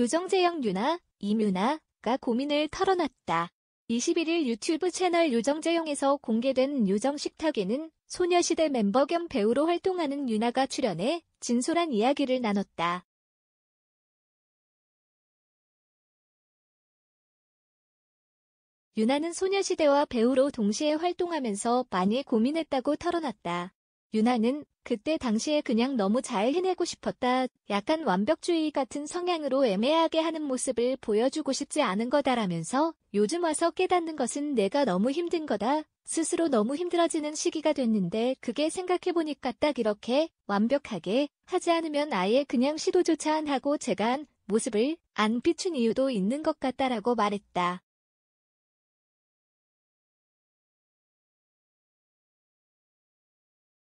요정재영 유나, 이유나가 고민을 털어놨다. 21일 유튜브 채널 요정재영에서 공개된 요정식탁에는 소녀시대 멤버 겸 배우로 활동하는 유나가 출연해 진솔한 이야기를 나눴다. 유나는 소녀시대와 배우로 동시에 활동하면서 많이 고민했다고 털어놨다. 유나는 그때 당시에 그냥 너무 잘 해내고 싶었다. 약간 완벽주의 같은 성향으로 애매하게 하는 모습을 보여주고 싶지 않은 거다라면서 요즘 와서 깨닫는 것은 내가 너무 힘든 거다. 스스로 너무 힘들어지는 시기가 됐는데 그게 생각해보니까 딱 이렇게 완벽하게 하지 않으면 아예 그냥 시도조차 안 하고 제가 한 모습을 안 비춘 이유도 있는 것 같다라고 말했다.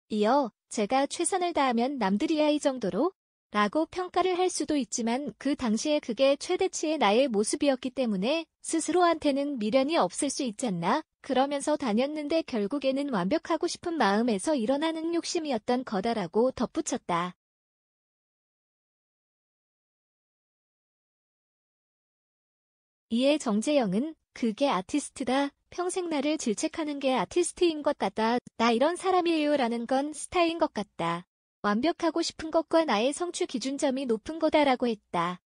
이어 제가 최선을 다하면 남들이야 이 정도로 라고 평가를 할 수도 있지만 그 당시에 그게 최대치의 나의 모습이었기 때문에 스스로한테는 미련이 없을 수있지않나 그러면서 다녔는데 결국에는 완벽하고 싶은 마음에서 일어나는 욕심이었던 거다라고 덧붙였다. 이에 정재영은 그게 아티스트다 평생 나를 질책하는 게 아티스트인 것 같다. 나 이런 사람이에요 라는 건 스타인 것 같다. 완벽하고 싶은 것과 나의 성취 기준점이 높은 거다라고 했다.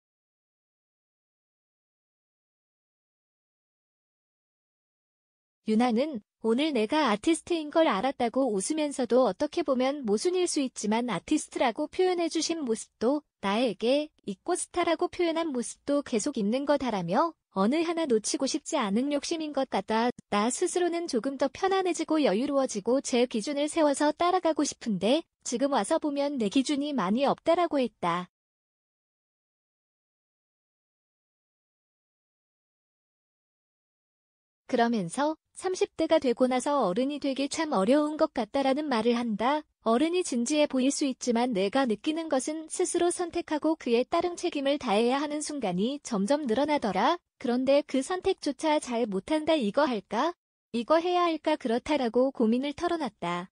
유나는 오늘 내가 아티스트인 걸 알았다고 웃으면서도 어떻게 보면 모순일 수 있지만 아티스트라고 표현해주신 모습도 나에게 잊고 스타라고 표현한 모습도 계속 있는 거다라며 어느 하나 놓치고 싶지 않은 욕심인 것 같다. 나 스스로는 조금 더 편안해지고 여유로워지고 제 기준을 세워서 따라가고 싶은데 지금 와서 보면 내 기준이 많이 없다라고 했다. 그러면서 30대가 되고 나서 어른이 되기 참 어려운 것 같다라는 말을 한다. 어른이 진지해 보일 수 있지만 내가 느끼는 것은 스스로 선택하고 그에 따른 책임을 다해야 하는 순간이 점점 늘어나더라. 그런데 그 선택조차 잘 못한다 이거 할까? 이거 해야 할까 그렇다라고 고민을 털어놨다.